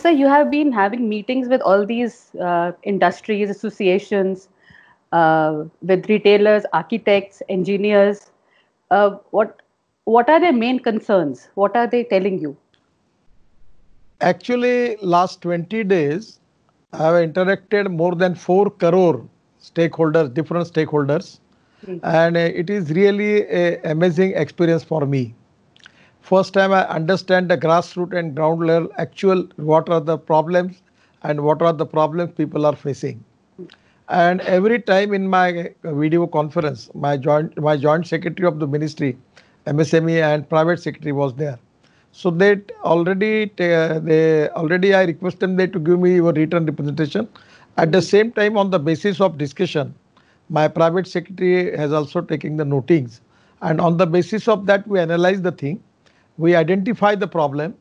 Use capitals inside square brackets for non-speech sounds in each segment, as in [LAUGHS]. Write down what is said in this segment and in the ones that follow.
sir, you have been having meetings with all these uh, industries, associations, uh, with retailers, architects, engineers. Uh, what what are their main concerns? What are they telling you? Actually, last 20 days, I have interacted more than 4 crore stakeholders, different stakeholders. Mm -hmm. And uh, it is really an amazing experience for me First time I understand the grassroots and ground level actual what are the problems and what are the problems people are facing. And every time in my video conference, my joint my joint secretary of the ministry, MSME and private secretary was there. So they already they already I request them they to give me your written representation. At the same time, on the basis of discussion, my private secretary has also taken the notings, and on the basis of that we analyze the thing, we identify the problem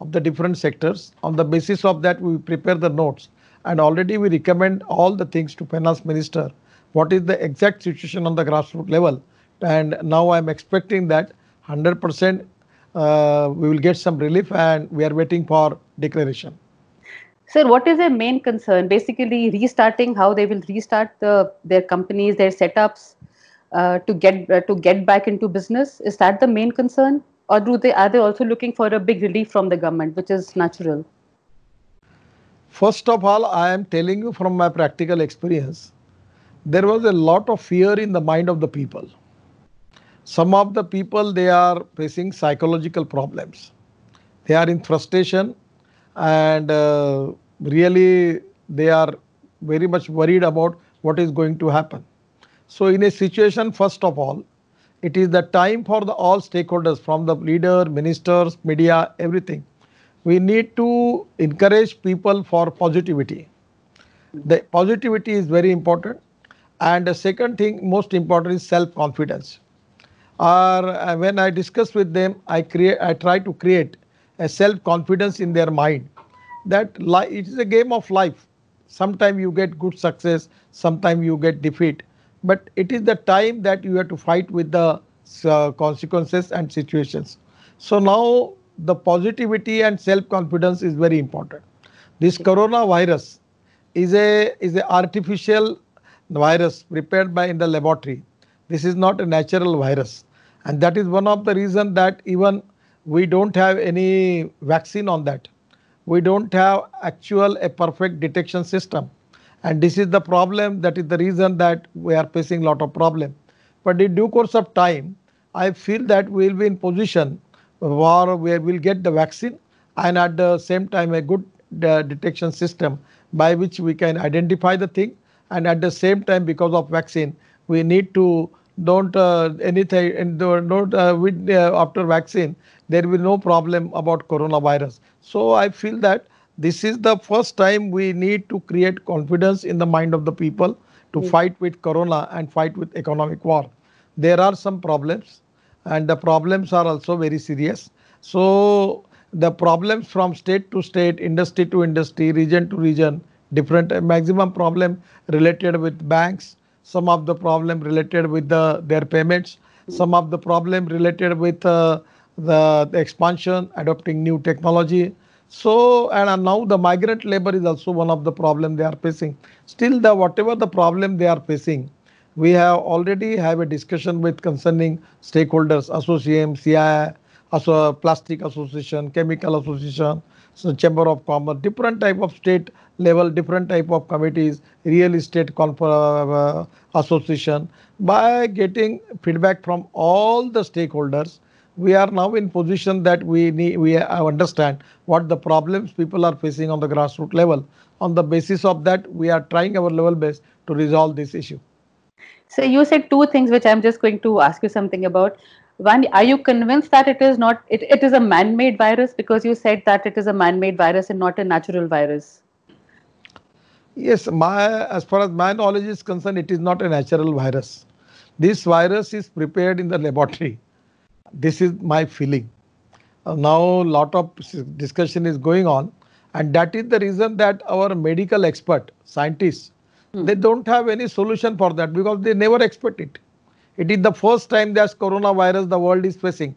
of the different sectors. On the basis of that, we prepare the notes and already we recommend all the things to finance minister. What is the exact situation on the grassroots level? And now I'm expecting that 100% uh, we will get some relief and we are waiting for declaration. Sir, what is their main concern? Basically, restarting how they will restart the, their companies, their setups uh, to get uh, to get back into business. Is that the main concern? or do they are they also looking for a big relief from the government, which is natural? First of all, I am telling you from my practical experience, there was a lot of fear in the mind of the people. Some of the people they are facing psychological problems. They are in frustration and uh, really they are very much worried about what is going to happen. So in a situation, first of all, it is the time for the all stakeholders from the leader, ministers, media, everything. We need to encourage people for positivity. The positivity is very important. And the second thing, most important, is self-confidence. Or uh, when I discuss with them, I create, I try to create a self-confidence in their mind that li- it is a game of life. Sometimes you get good success, sometimes you get defeat but it is the time that you have to fight with the uh, consequences and situations. So now the positivity and self-confidence is very important. This coronavirus is a is a artificial virus prepared by in the laboratory. This is not a natural virus, and that is one of the reason that even we don't have any vaccine on that. We don't have actual a perfect detection system. And this is the problem, that is the reason that we are facing lot of problem. But in due course of time, I feel that we will be in position where we will get the vaccine and at the same time a good uh, detection system by which we can identify the thing and at the same time because of vaccine we need to don't uh, anything and don't uh, with, uh, after vaccine there will be no problem about coronavirus so i feel that this is the first time we need to create confidence in the mind of the people to mm. fight with corona and fight with economic war there are some problems and the problems are also very serious so the problems from state to state industry to industry region to region different uh, maximum problem related with banks some of the problem related with the, their payments hmm. some of the problem related with uh, the, the expansion adopting new technology so, and now the migrant labor is also one of the problem they are facing. Still, the whatever the problem they are facing, we have already have a discussion with concerning stakeholders, association, CII, also plastic association, chemical association, so chamber of commerce, different type of state level, different type of committees, real estate confer- uh, uh, association. By getting feedback from all the stakeholders, we are now in position that we need, we understand what the problems people are facing on the grassroots level. On the basis of that, we are trying our level best to resolve this issue. So you said two things, which I'm just going to ask you something about. One, are you convinced that it is not it, it is a man-made virus because you said that it is a man-made virus and not a natural virus? Yes, my as far as my knowledge is concerned, it is not a natural virus. This virus is prepared in the laboratory this is my feeling. Uh, now lot of discussion is going on and that is the reason that our medical expert, scientists, hmm. they don't have any solution for that because they never expect it. It is the first time that coronavirus the world is facing.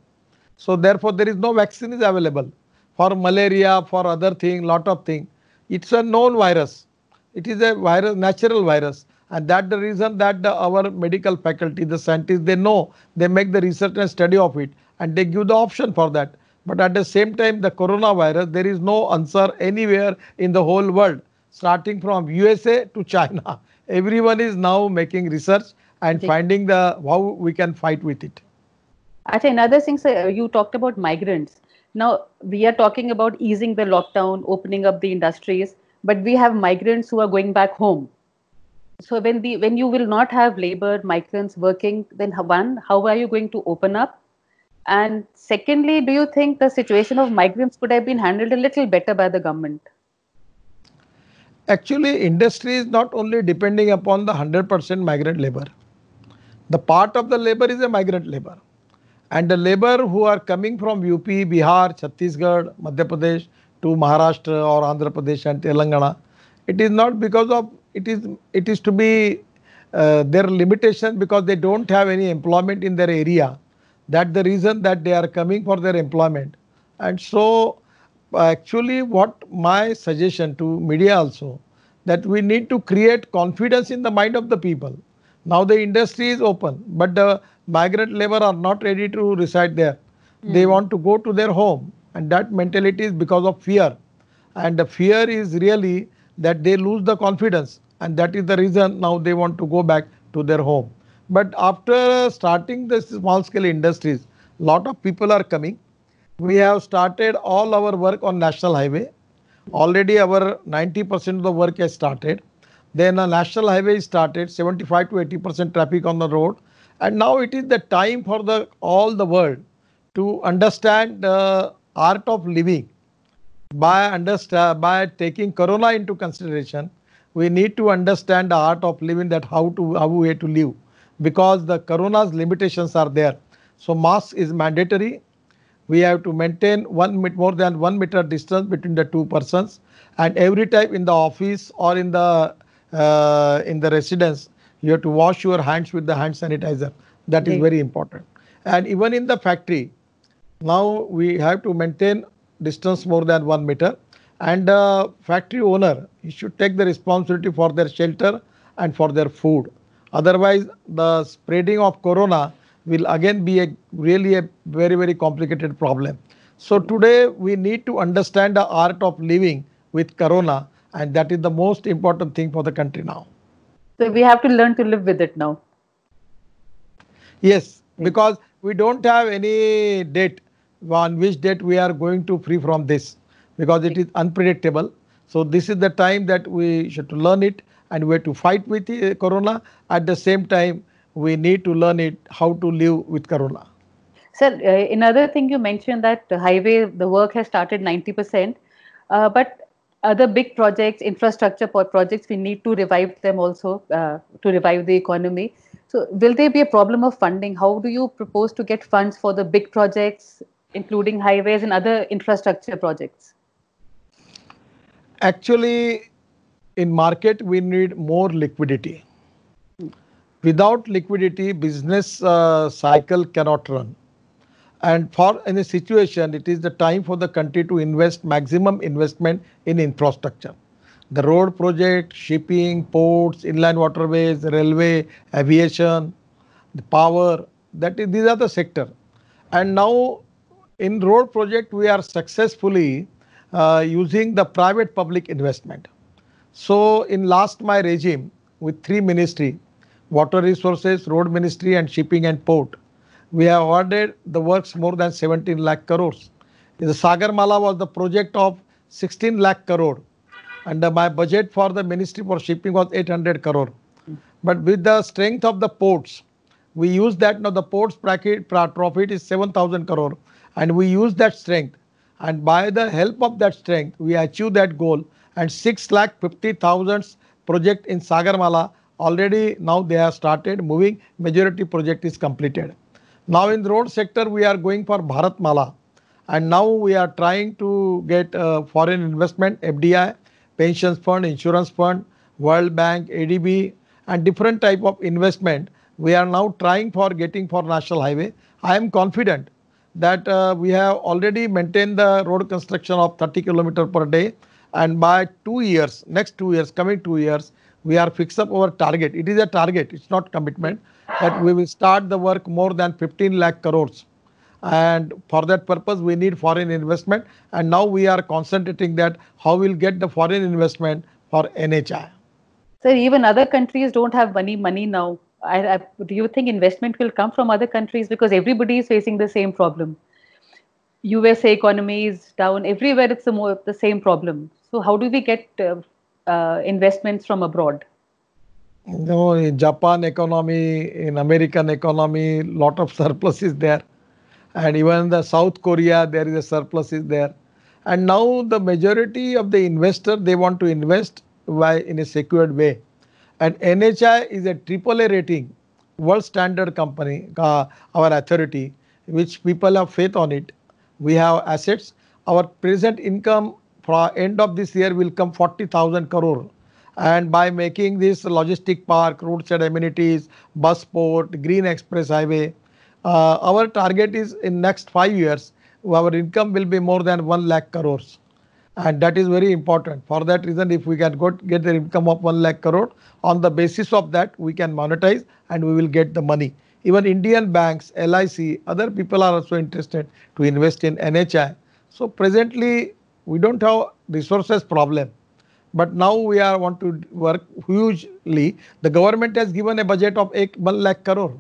So therefore there is no vaccine is available for malaria, for other thing, lot of thing. It's a known virus. It is a virus, natural virus. And that the reason that the, our medical faculty, the scientists, they know, they make the research and study of it and they give the option for that. But at the same time, the coronavirus, there is no answer anywhere in the whole world, starting from USA to China. [LAUGHS] Everyone is now making research and finding the how we can fight with it. Actually, another thing, sir, you talked about migrants. Now, we are talking about easing the lockdown, opening up the industries, but we have migrants who are going back home so when the when you will not have labor migrants working then one how are you going to open up and secondly do you think the situation of migrants could have been handled a little better by the government actually industry is not only depending upon the 100% migrant labor the part of the labor is a migrant labor and the labor who are coming from up bihar chhattisgarh madhya pradesh to maharashtra or andhra pradesh and telangana it is not because of it is it is to be uh, their limitation because they don't have any employment in their area. That's the reason that they are coming for their employment. And so, actually, what my suggestion to media also that we need to create confidence in the mind of the people. Now the industry is open, but the migrant labor are not ready to reside there. Mm. They want to go to their home, and that mentality is because of fear. And the fear is really that they lose the confidence and that is the reason now they want to go back to their home. But after starting the small scale industries, lot of people are coming. We have started all our work on national highway. Already our 90% of the work has started. Then a national highway started, 75 to 80% traffic on the road. And now it is the time for the all the world to understand the art of living by by taking corona into consideration we need to understand the art of living that how to how we to live because the corona's limitations are there so mask is mandatory we have to maintain one more than one meter distance between the two persons and every time in the office or in the uh, in the residence you have to wash your hands with the hand sanitizer That okay. is very important and even in the factory now we have to maintain distance more than one meter and uh, factory owner should take the responsibility for their shelter and for their food otherwise the spreading of corona will again be a really a very very complicated problem so today we need to understand the art of living with corona and that is the most important thing for the country now so we have to learn to live with it now yes because we don't have any date on which date we are going to free from this because it is unpredictable. So this is the time that we should learn it and we have to fight with uh, corona. At the same time, we need to learn it how to live with corona. Sir, uh, another thing you mentioned that highway the work has started 90%, uh, but other big projects, infrastructure projects, we need to revive them also uh, to revive the economy. So, will there be a problem of funding? How do you propose to get funds for the big projects, including highways and other infrastructure projects? actually in market we need more liquidity without liquidity business uh, cycle cannot run and for any situation it is the time for the country to invest maximum investment in infrastructure the road project shipping ports inland waterways railway aviation the power that is, these are the sector and now in road project we are successfully uh, using the private public investment. So in last my regime with three ministry, water resources, road ministry and shipping and port, we have awarded the works more than 17 lakh crores. The Sagarmala was the project of 16 lakh crore and my budget for the ministry for shipping was 800 crore. But with the strength of the ports, we use that now the ports profit is 7,000 crore and we use that strength and by the help of that strength, we achieved that goal. And 6 lakh 50,000 project in Sagarmala already now they have started moving. Majority project is completed. Now in the road sector, we are going for Bharatmala, and now we are trying to get uh, foreign investment, FDI, pensions fund, insurance fund, World Bank, ADB, and different type of investment. We are now trying for getting for national highway. I am confident that uh, we have already maintained the road construction of 30 kilometer per day and by two years, next two years, coming two years, we are fixed up our target. It is a target, it's not commitment that we will start the work more than 15 lakh crores. And for that purpose, we need foreign investment. And now we are concentrating that how we'll get the foreign investment for NHI. Sir, even other countries don't have money money now. I, I, do you think investment will come from other countries because everybody is facing the same problem? USA economy is down everywhere. It's the, more, the same problem. So how do we get uh, uh, investments from abroad? No, in Japan economy, in American economy, lot of surplus is there, and even the South Korea there is a surplus is there, and now the majority of the investor they want to invest by in a secured way and NHI is a AAA rating, world standard company, uh, our authority, which people have faith on it. We have assets. Our present income for end of this year will come 40,000 crore. And by making this logistic park, roadside amenities, bus port, green express highway, uh, our target is in next five years, our income will be more than 1 lakh crores and that is very important. For that reason, if we can get the income of 1 lakh crore, on the basis of that, we can monetize and we will get the money. Even Indian banks, LIC, other people are also interested to invest in NHI. So presently, we don't have resources problem. But now we are want to work hugely. The government has given a budget of 1 lakh crore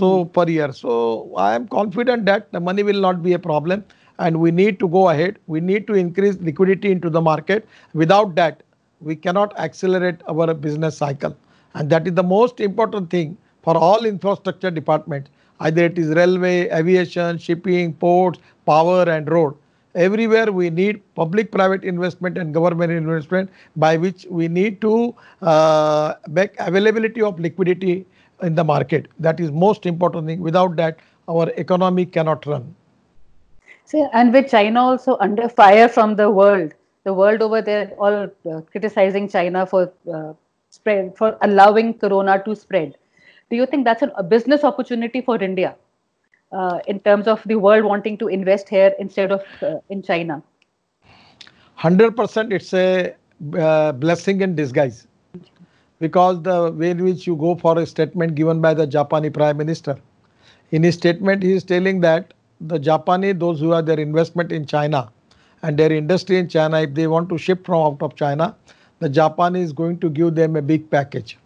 so mm -hmm. per year. So I am confident that the money will not be a problem and we need to go ahead. We need to increase liquidity into the market. Without that, we cannot accelerate our business cycle. And that is the most important thing for all infrastructure departments, either it is railway, aviation, shipping, ports, power and road. Everywhere we need public-private investment and government investment by which we need to uh, make availability of liquidity in the market. That is most important thing. Without that, our economy cannot run and with China also under fire from the world, the world over there all uh, criticizing China for uh, spread for allowing corona to spread. Do you think that's an, a business opportunity for India uh, in terms of the world wanting to invest here instead of uh, in China? Hundred percent, it's a uh, blessing in disguise because the way in which you go for a statement given by the Japanese Prime Minister, in his statement he is telling that the Japanese, those who have their investment in China and their industry in China, if they want to ship from out of China, the Japanese is going to give them a big package.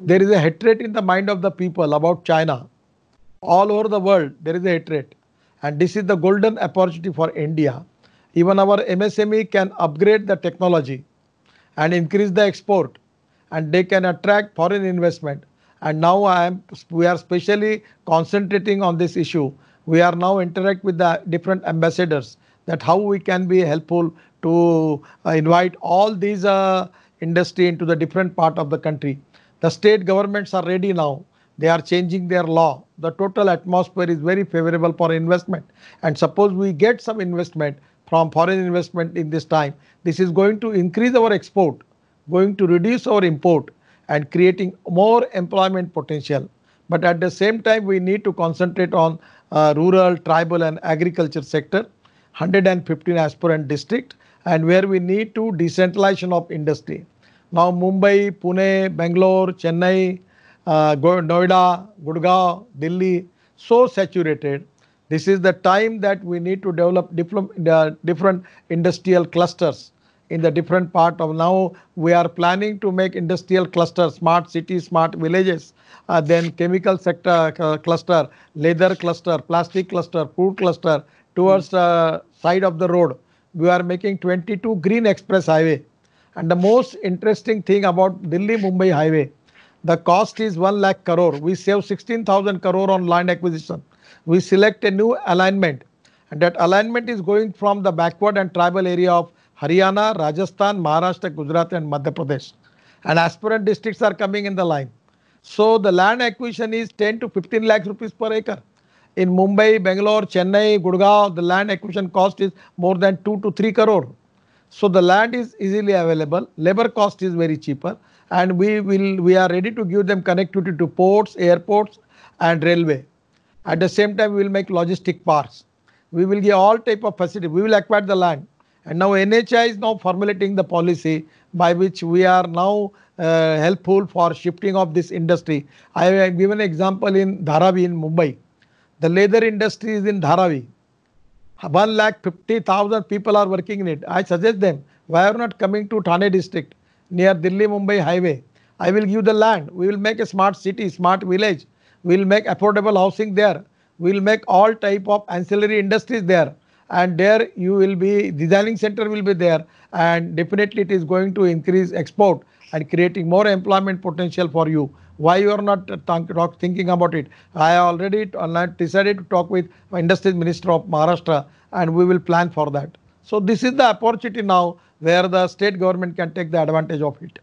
There is a hatred in the mind of the people about China. All over the world, there is a hatred. And this is the golden opportunity for India. Even our MSME can upgrade the technology and increase the export and they can attract foreign investment and now I am we are specially concentrating on this issue we are now interact with the different ambassadors that how we can be helpful to uh, invite all these uh, industry into the different part of the country. The state governments are ready now. They are changing their law. The total atmosphere is very favorable for investment. And suppose we get some investment from foreign investment in this time, this is going to increase our export, going to reduce our import and creating more employment potential. But at the same time, we need to concentrate on uh, rural, tribal and agriculture sector, 115 aspirant district and where we need to decentralization of industry. Now Mumbai, Pune, Bangalore, Chennai, uh, Noida, Gurgaon, Delhi, so saturated. This is the time that we need to develop different uh, industrial clusters in the different part of now we are planning to make industrial cluster, smart city, smart villages, uh, then chemical sector uh, cluster, leather cluster, plastic cluster, food cluster towards the uh, side of the road. We are making 22 green express highway. And the most interesting thing about Delhi-Mumbai highway, the cost is 1 lakh crore. We save 16,000 crore on land acquisition. We select a new alignment. And that alignment is going from the backward and tribal area of Haryana, Rajasthan, Maharashtra, Gujarat and Madhya Pradesh. And aspirant districts are coming in the line. So the land acquisition is 10 to 15 lakhs rupees per acre. In Mumbai, Bangalore, Chennai, Gurgaon, the land acquisition cost is more than 2 to 3 crore. So the land is easily available. Labor cost is very cheaper. And we will we are ready to give them connectivity to ports, airports and railway. At the same time, we will make logistic parks. We will give all type of facility. We will acquire the land and now NHI is now formulating the policy by which we are now uh, helpful for shifting of this industry. I have given an example in Dharavi in Mumbai. The leather industry is in Dharavi. 1 lakh 50,000 people are working in it. I suggest them, why are not coming to Thane district near Delhi-Mumbai highway? I will give the land. We will make a smart city, smart village. We will make affordable housing there. We will make all type of ancillary industries there and there you will be designing center will be there and definitely it is going to increase export and creating more employment potential for you why you are not th thinking about it i already uh, decided to talk with industry minister of maharashtra and we will plan for that so this is the opportunity now where the state government can take the advantage of it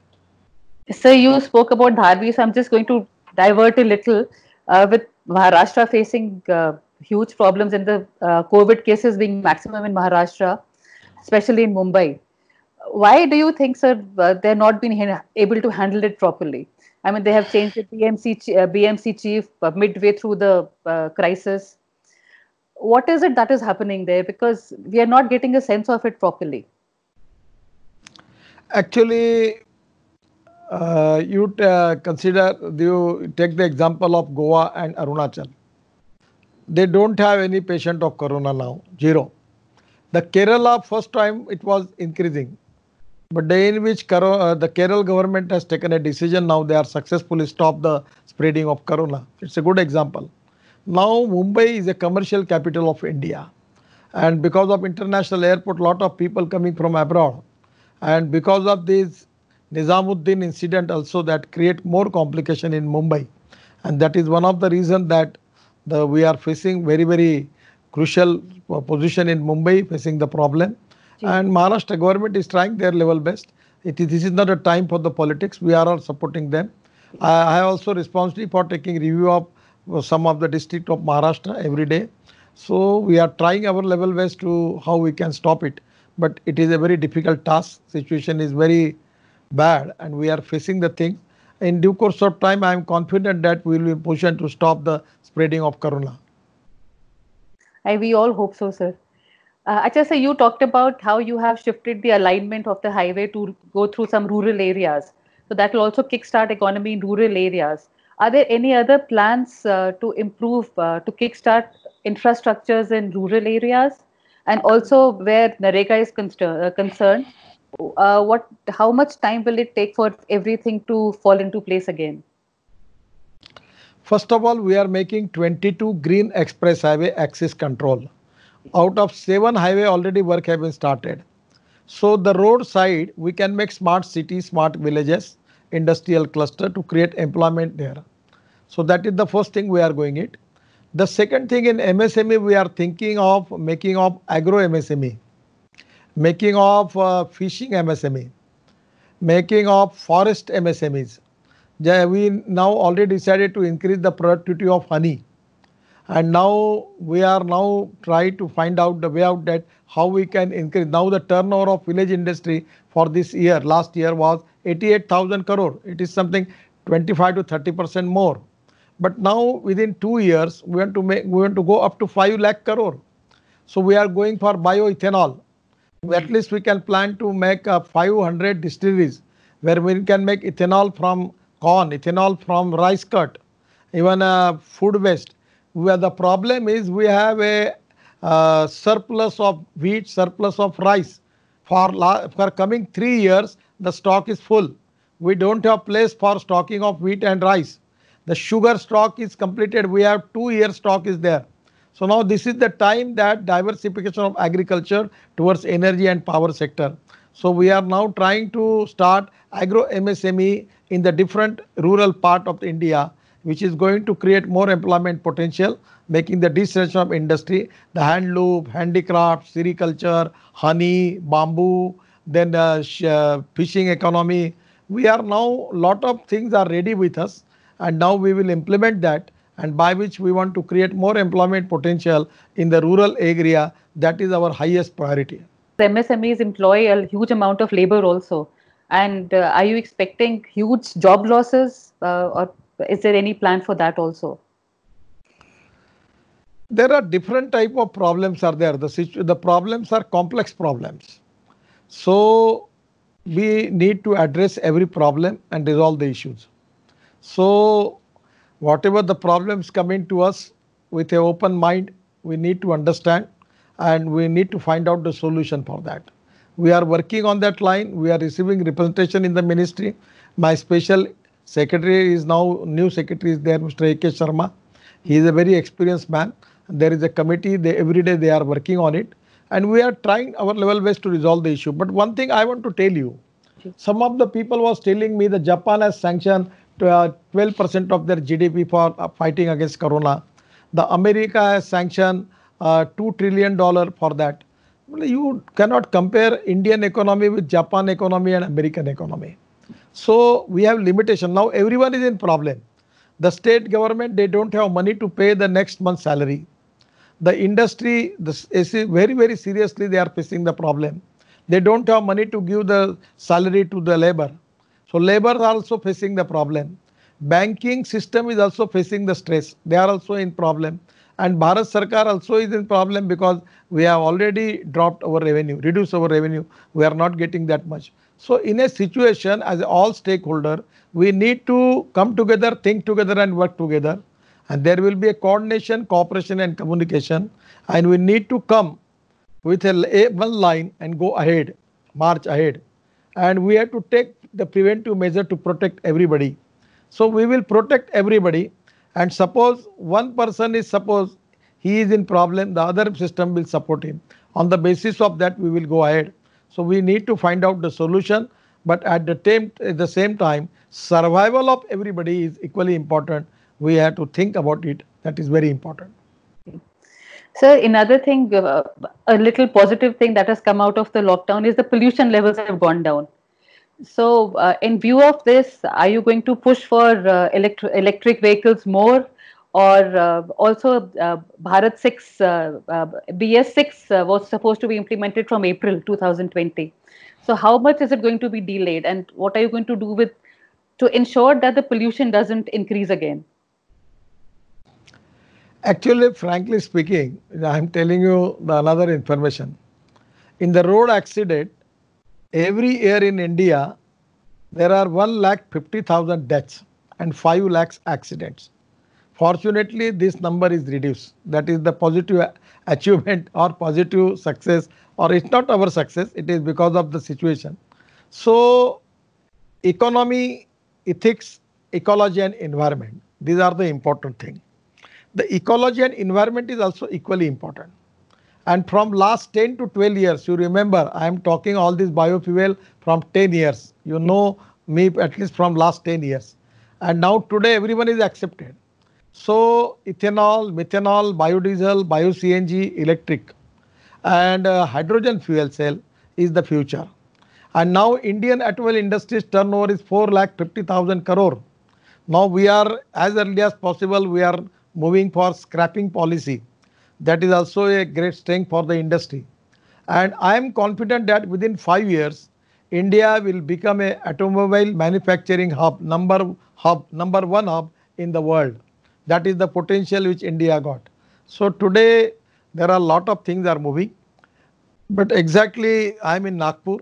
sir you spoke about dharvi so i'm just going to divert a little uh, with maharashtra facing uh, huge problems in the uh, COVID cases being maximum in Maharashtra, especially in Mumbai. Why do you think, sir, uh, they're not been able to handle it properly? I mean, they have changed the BMC, ch- uh, BMC chief uh, midway through the uh, crisis. What is it that is happening there? Because we are not getting a sense of it properly. Actually, uh, you t- consider, you take the example of Goa and Arunachal they don't have any patient of corona now, zero. The Kerala first time it was increasing. But day in which uh, the Kerala government has taken a decision now they are successfully stopped the spreading of corona. It's a good example. Now Mumbai is a commercial capital of India. And because of international airport, lot of people coming from abroad. And because of this Nizamuddin incident also that create more complication in Mumbai. And that is one of the reason that the, we are facing very, very crucial uh, position in Mumbai facing the problem. And Maharashtra government is trying their level best. It is, this is not a time for the politics. We are all supporting them. I, I also responsibility for taking review of uh, some of the district of Maharashtra every day. So we are trying our level best to how we can stop it. But it is a very difficult task. Situation is very bad and we are facing the thing. In due course of time, I am confident that we will be position to stop the spreading of corona I, we all hope so sir uh, Achha, sir, you talked about how you have shifted the alignment of the highway to go through some rural areas. So that will also kickstart economy in rural areas. Are there any other plans uh, to improve, uh, to kickstart infrastructures in rural areas? And also where Narega is conster- uh, concerned, uh, what, how much time will it take for everything to fall into place again? First of all, we are making 22 green express highway access control. Out of seven highway already work have been started. So the road side, we can make smart cities, smart villages, industrial cluster to create employment there. So that is the first thing we are going it. The second thing in MSME, we are thinking of making of agro MSME, making of uh, fishing MSME, making of forest MSMEs, we now already decided to increase the productivity of honey and now we are now trying to find out the way out that how we can increase now the turnover of village industry for this year last year was 88000 crore it is something 25 to 30 percent more but now within two years we want to make we want to go up to 5 lakh crore so we are going for bioethanol at least we can plan to make uh, 500 distilleries where we can make ethanol from corn, ethanol from rice cut, even uh, food waste. Where the problem is we have a uh, surplus of wheat, surplus of rice. For, for coming three years, the stock is full. We don't have place for stocking of wheat and rice. The sugar stock is completed. We have two year stock is there. So now this is the time that diversification of agriculture towards energy and power sector. So we are now trying to start agro MSME in the different rural part of India, which is going to create more employment potential, making the decentralization of industry, the hand loop, handicraft, sericulture, honey, bamboo, then the uh, uh, fishing economy. We are now, lot of things are ready with us and now we will implement that and by which we want to create more employment potential in the rural area. That is our highest priority. MSMEs employ a huge amount of labor also. And uh, are you expecting huge job losses, uh, or is there any plan for that also? There are different type of problems are there. The situ- the problems are complex problems, so we need to address every problem and resolve the issues. So, whatever the problems coming to us with an open mind, we need to understand and we need to find out the solution for that. We are working on that line. We are receiving representation in the ministry. My special secretary is now, new secretary is there, Mr. A.K. Sharma. He is a very experienced man. There is a committee, they, every day they are working on it. And we are trying our level best to resolve the issue. But one thing I want to tell you, some of the people was telling me that Japan has sanctioned 12% uh, of their GDP for uh, fighting against corona. The America has sanctioned uh, 2 trillion dollar for that. You cannot compare Indian economy with Japan economy and American economy. So we have limitation. Now everyone is in problem. The state government, they don't have money to pay the next month's salary. The industry, this is very, very seriously, they are facing the problem. They don't have money to give the salary to the labor. So labor are also facing the problem. Banking system is also facing the stress. They are also in problem. And Bharat Sarkar also is in problem because we have already dropped our revenue, reduced our revenue. We are not getting that much. So in a situation as all stakeholder, we need to come together, think together and work together. And there will be a coordination, cooperation and communication. And we need to come with a, a one line and go ahead, march ahead. And we have to take the preventive measure to protect everybody. So we will protect everybody and suppose one person is suppose he is in problem, the other system will support him. On the basis of that, we will go ahead. So we need to find out the solution, but at the, at the same time, survival of everybody is equally important. We have to think about it. That is very important. So another thing, uh, a little positive thing that has come out of the lockdown is the pollution levels have gone down. So, uh, in view of this, are you going to push for uh, electric vehicles more? Or uh, also, uh, Bharat 6, uh, uh, BS 6 was supposed to be implemented from April 2020. So, how much is it going to be delayed? And what are you going to do with to ensure that the pollution doesn't increase again? Actually, frankly speaking, I'm telling you the another information. In the road accident, every year in India, there are 1 lakh 50,000 deaths and 5 lakhs accidents. Fortunately, this number is reduced. That is the positive [LAUGHS] achievement or positive success, or it's not our success, it is because of the situation. So, economy, ethics, ecology, and environment. These are the important things. The ecology and environment is also equally important. And from last 10 to 12 years, you remember, I am talking all this biofuel from 10 years. You know me at least from last 10 years. And now today everyone is accepted. So ethanol, methanol, biodiesel, bio-CNG, electric and uh, hydrogen fuel cell is the future. And now Indian atoll industry's turnover is 4 lakh 50,000 crore. Now we are as early as possible, we are moving for scrapping policy that is also a great strength for the industry. And I am confident that within five years, India will become a automobile manufacturing hub, number hub, number one hub in the world. That is the potential which India got. So today there are a lot of things are moving, but exactly I am in Nagpur.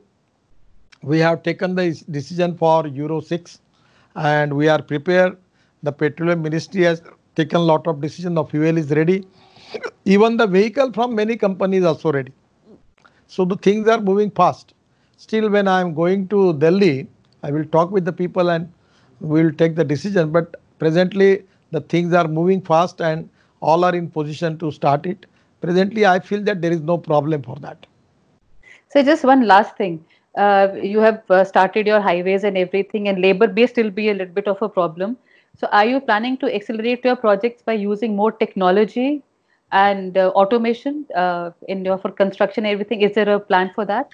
We have taken the decision for Euro 6 and we are prepared. The petroleum ministry has taken lot of decision. The fuel is ready. Even the vehicle from many companies also ready. So the things are moving fast. Still, when I am going to Delhi, I will talk with the people and we will take the decision. But presently, the things are moving fast and all are in position to start it. Presently, I feel that there is no problem for that. So, just one last thing. Uh, you have uh, started your highways and everything, and labor base will be a little bit of a problem. So, are you planning to accelerate your projects by using more technology and uh, automation uh, in your for construction everything is there a plan for that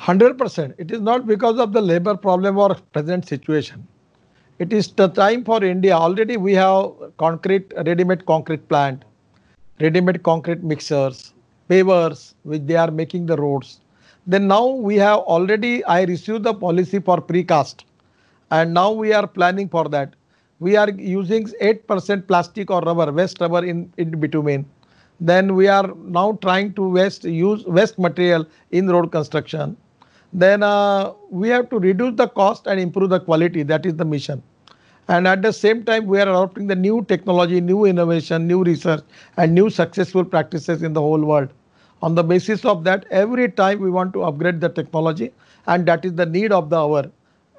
100% it is not because of the labor problem or present situation it is the time for india already we have concrete ready made concrete plant ready made concrete mixers pavers which they are making the roads then now we have already i received the policy for precast and now we are planning for that we are using 8% plastic or rubber, waste rubber in, in bitumen. Then we are now trying to waste, use waste material in road construction. Then uh, we have to reduce the cost and improve the quality. That is the mission. And at the same time, we are adopting the new technology, new innovation, new research, and new successful practices in the whole world. On the basis of that, every time we want to upgrade the technology, and that is the need of the hour.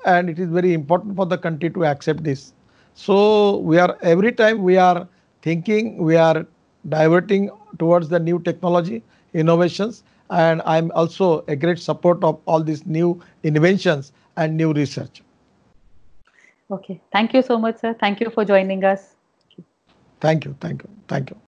And it is very important for the country to accept this. So we are every time we are thinking, we are diverting towards the new technology innovations. And I'm also a great support of all these new inventions and new research. Okay. Thank you so much, sir. Thank you for joining us. Thank you. Thank you. Thank you.